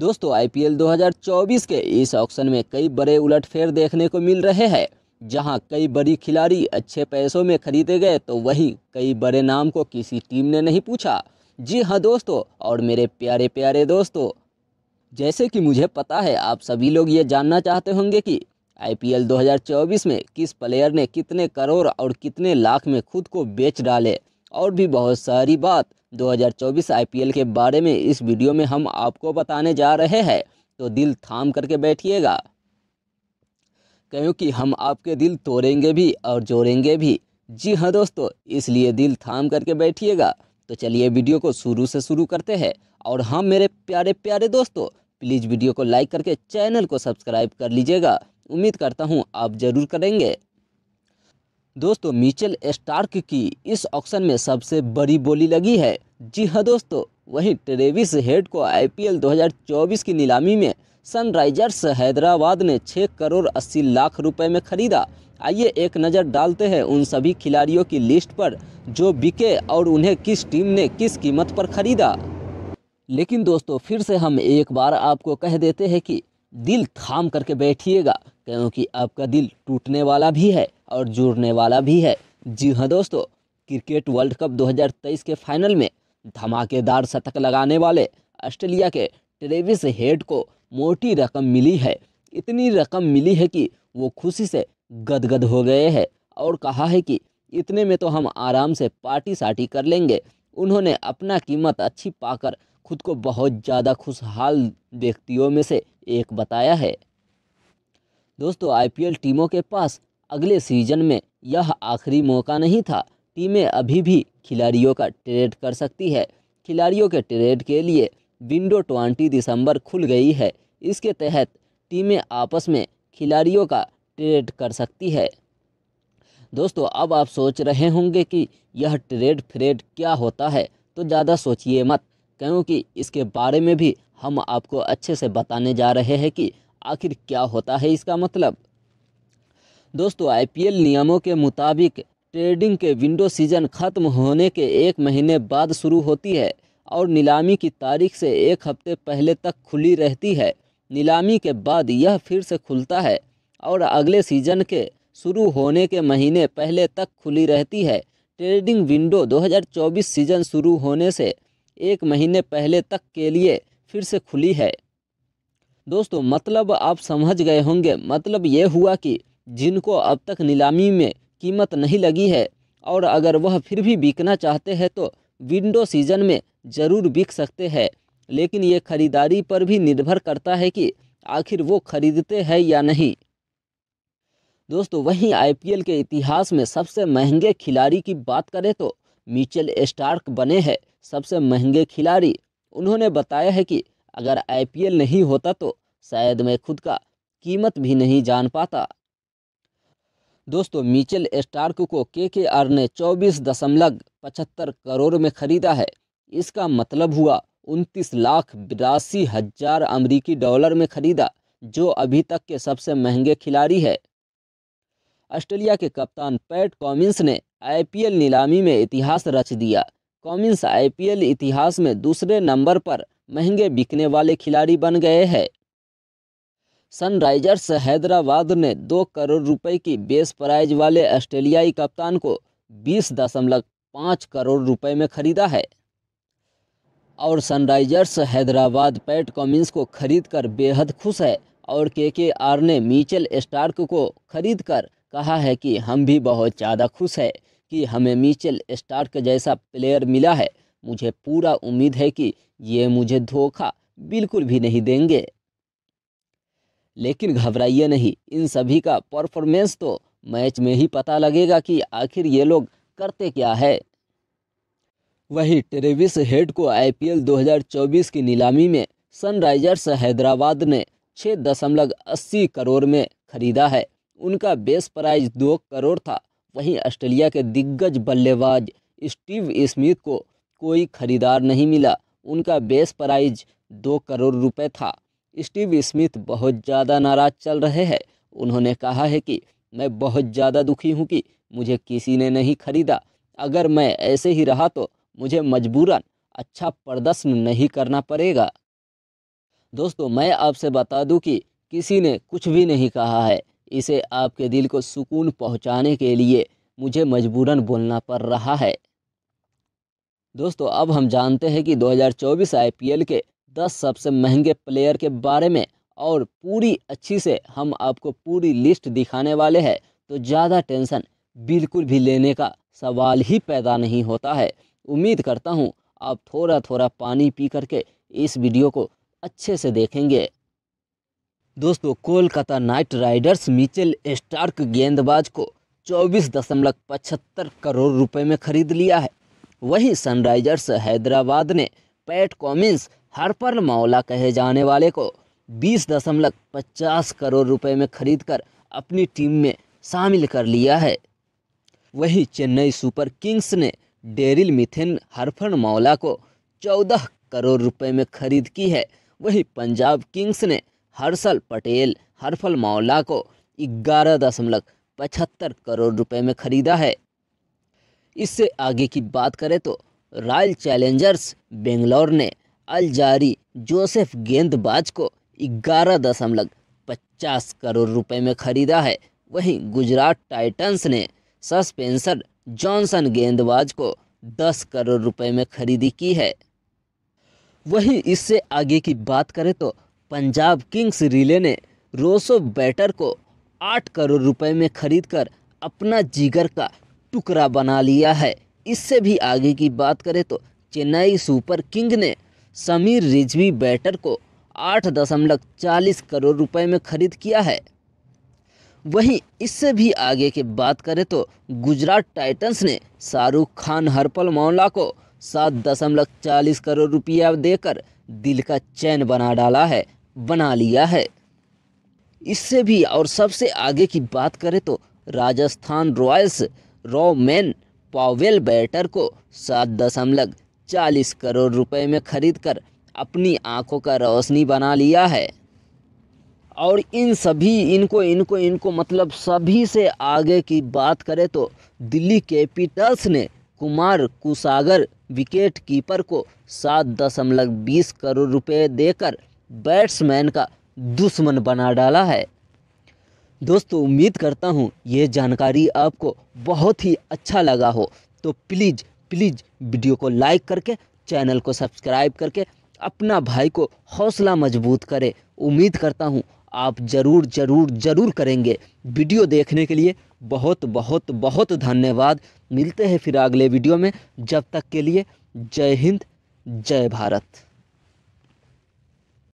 दोस्तों आईपीएल 2024 के इस ऑक्शन में कई बड़े उलटफेर देखने को मिल रहे हैं जहां कई बड़ी खिलाड़ी अच्छे पैसों में खरीदे गए तो वहीं कई बड़े नाम को किसी टीम ने नहीं पूछा जी हाँ दोस्तों और मेरे प्यारे प्यारे दोस्तों जैसे कि मुझे पता है आप सभी लोग ये जानना चाहते होंगे कि आईपीएल 2024 में किस प्लेयर ने कितने करोड़ और कितने लाख में खुद को बेच डाले और भी बहुत सारी बात 2024 आईपीएल के बारे में इस वीडियो में हम आपको बताने जा रहे हैं तो दिल थाम करके बैठिएगा क्योंकि हम आपके दिल तोड़ेंगे भी और जोड़ेंगे भी जी हाँ दोस्तों इसलिए दिल थाम करके बैठिएगा तो चलिए वीडियो को शुरू से शुरू करते हैं और हाँ मेरे प्यारे प्यारे दोस्तों प्लीज़ वीडियो को लाइक करके चैनल को सब्सक्राइब कर लीजिएगा उम्मीद करता हूँ आप ज़रूर करेंगे दोस्तों मिचेल स्टार्क की इस ऑक्शन में सबसे बड़ी बोली लगी है जी हाँ दोस्तों वहीं ट्रेविस हेड को आईपीएल 2024 की नीलामी में सनराइजर्स हैदराबाद ने 6 करोड़ 80 लाख रुपए में खरीदा आइए एक नज़र डालते हैं उन सभी खिलाड़ियों की लिस्ट पर जो बिके और उन्हें किस टीम ने किस कीमत पर खरीदा लेकिन दोस्तों फिर से हम एक बार आपको कह देते हैं कि दिल थाम करके बैठिएगा क्योंकि आपका दिल टूटने वाला भी है और जुड़ने वाला भी है जी हाँ दोस्तों क्रिकेट वर्ल्ड कप 2023 के फाइनल में धमाकेदार शतक लगाने वाले ऑस्ट्रेलिया के ट्रेविस हेड को मोटी रकम मिली है इतनी रकम मिली है कि वो खुशी से गदगद हो गए हैं और कहा है कि इतने में तो हम आराम से पार्टी साटी कर लेंगे उन्होंने अपना कीमत अच्छी पाकर खुद को बहुत ज़्यादा खुशहाल व्यक्तियों में से एक बताया है दोस्तों आईपीएल टीमों के पास अगले सीजन में यह आखिरी मौका नहीं था टीमें अभी भी खिलाड़ियों का ट्रेड कर सकती है खिलाड़ियों के ट्रेड के लिए विंडो ट्वेंटी दिसंबर खुल गई है इसके तहत टीमें आपस में खिलाड़ियों का ट्रेड कर सकती है दोस्तों अब आप सोच रहे होंगे कि यह ट्रेड फ्रेड क्या होता है तो ज़्यादा सोचिए मत क्योंकि इसके बारे में भी हम आपको अच्छे से बताने जा रहे हैं कि आखिर क्या होता है इसका मतलब दोस्तों आईपीएल नियमों के मुताबिक ट्रेडिंग के विंडो सीजन खत्म होने के एक महीने बाद शुरू होती है और नीलामी की तारीख से एक हफ्ते पहले तक खुली रहती है नीलामी के बाद यह फिर से खुलता है और अगले सीजन के शुरू होने के महीने पहले तक खुली रहती है ट्रेडिंग विंडो 2024 सीजन शुरू होने से एक महीने पहले तक के लिए फिर से खुली है दोस्तों मतलब आप समझ गए होंगे मतलब ये हुआ कि जिनको अब तक नीलामी में कीमत नहीं लगी है और अगर वह फिर भी बिकना चाहते हैं तो विंडो सीजन में ज़रूर बिक सकते हैं लेकिन ये खरीदारी पर भी निर्भर करता है कि आखिर वो खरीदते हैं या नहीं दोस्तों वहीं आईपीएल के इतिहास में सबसे महंगे खिलाड़ी की बात करें तो मिचेल स्टार्क बने हैं सबसे महंगे खिलाड़ी उन्होंने बताया है कि अगर आईपीएल नहीं होता तो शायद मैं खुद का कीमत भी नहीं जान पाता दोस्तों मिचेल स्टार्क को के के आर ने चौबीस दशमलव पचहत्तर करोड़ में खरीदा है इसका मतलब हुआ उनतीस लाख बिरासी हजार अमरीकी डॉलर में खरीदा जो अभी तक के सबसे महंगे खिलाड़ी है ऑस्ट्रेलिया के कप्तान पैट कॉमिंस ने आईपीएल नीलामी में इतिहास रच दिया कॉमिंस आईपीएल इतिहास में दूसरे नंबर पर महंगे बिकने वाले खिलाड़ी बन गए हैं सनराइजर्स हैदराबाद ने दो करोड़ रुपए की बेस प्राइज वाले ऑस्ट्रेलियाई कप्तान को बीस दशमलव पाँच करोड़ रुपए में खरीदा है और सनराइजर्स हैदराबाद पैट कॉमिंस को खरीद कर बेहद खुश है और के के आर ने मिचेल स्टार्क को खरीद कर कहा है कि हम भी बहुत ज़्यादा खुश है कि हमें मिचेल स्टार्क जैसा प्लेयर मिला है मुझे पूरा उम्मीद है कि ये मुझे धोखा बिल्कुल भी नहीं देंगे लेकिन घबराइए नहीं इन सभी का परफॉर्मेंस तो मैच में ही पता लगेगा कि आखिर ये लोग करते क्या है वहीं ट्रेविस हेड को आईपीएल 2024 की नीलामी में सनराइजर्स हैदराबाद ने छः दशमलव अस्सी करोड़ में खरीदा है उनका बेस प्राइज़ दो करोड़ था वहीं ऑस्ट्रेलिया के दिग्गज बल्लेबाज स्टीव स्मिथ को कोई खरीदार नहीं मिला उनका बेस प्राइज दो करोड़ रुपए था स्टीव स्मिथ बहुत ज़्यादा नाराज चल रहे हैं उन्होंने कहा है कि मैं बहुत ज़्यादा दुखी हूँ कि मुझे किसी ने नहीं खरीदा अगर मैं ऐसे ही रहा तो मुझे मजबूरन अच्छा प्रदर्शन नहीं करना पड़ेगा दोस्तों मैं आपसे बता दूं कि किसी ने कुछ भी नहीं कहा है इसे आपके दिल को सुकून पहुंचाने के लिए मुझे मजबूरन बोलना पड़ रहा है दोस्तों अब हम जानते हैं कि 2024 आईपीएल के दस सबसे महंगे प्लेयर के बारे में और पूरी अच्छी से हम आपको पूरी लिस्ट दिखाने वाले हैं तो ज़्यादा टेंशन बिल्कुल भी लेने का सवाल ही पैदा नहीं होता है उम्मीद करता हूँ आप थोड़ा थोड़ा पानी पी करके इस वीडियो को अच्छे से देखेंगे दोस्तों Kolkata Knight Riders Mitchell Starc गेंदबाज को चौबीस दशमलव पचहत्तर करोड़ रुपए में खरीद लिया है वहीं सनराइजर्स हैदराबाद ने पैट कॉमिंस पर मौला कहे जाने वाले को बीस दशमलव पचास करोड़ रुपए में खरीदकर अपनी टीम में शामिल कर लिया है वहीं चेन्नई सुपर किंग्स ने डेरिल मिथिन हरफन मौला को चौदह करोड़ रुपए में खरीद की है वहीं पंजाब किंग्स ने हर्षल पटेल हरफल मौला को ग्यारह दशमलव पचहत्तर करोड़ रुपए में खरीदा है इससे आगे की बात करें तो रॉयल चैलेंजर्स बेंगलोर ने अलजारी जोसेफ गेंदबाज को ग्यारह दशमलव पचास करोड़ रुपए में खरीदा है वहीं गुजरात टाइटंस ने सस्पेंसर जॉनसन गेंदबाज को दस करोड़ रुपए में खरीदी की है वहीं इससे आगे की बात करें तो पंजाब किंग्स रिले ने रोसो बैटर को आठ करोड़ रुपए में खरीदकर अपना जिगर का टुकड़ा बना लिया है इससे भी आगे की बात करें तो चेन्नई सुपर किंग ने समीर रिजवी बैटर को आठ दशमलव चालीस करोड़ रुपए में खरीद किया है वहीं इससे भी आगे की बात करें तो गुजरात टाइटंस ने शाहरुख खान हरपल मौला को सात दशमलव चालीस करोड़ रुपया देकर दिल का चैन बना डाला है बना लिया है इससे भी और सबसे आगे की बात करें तो Rajasthan Royals Rovman Powell batter को सात दशमलव चालीस करोड़ रुपए में खरीद कर अपनी आंखों का रोशनी बना लिया है और इन सभी इनको इनको इनको मतलब सभी से आगे की बात करें तो दिल्ली कैपिटल्स ने कुमार कुसागर विकेट कीपर को सात दशमलव बीस करोड़ रुपए देकर बैट्समैन का दुश्मन बना डाला है दोस्तों उम्मीद करता हूँ ये जानकारी आपको बहुत ही अच्छा लगा हो तो प्लीज़ प्लीज़ वीडियो को लाइक करके चैनल को सब्सक्राइब करके अपना भाई को हौसला मजबूत करें उम्मीद करता हूँ आप ज़रूर ज़रूर ज़रूर करेंगे वीडियो देखने के लिए बहुत बहुत बहुत धन्यवाद मिलते हैं फिर अगले वीडियो में जब तक के लिए जय हिंद जय भारत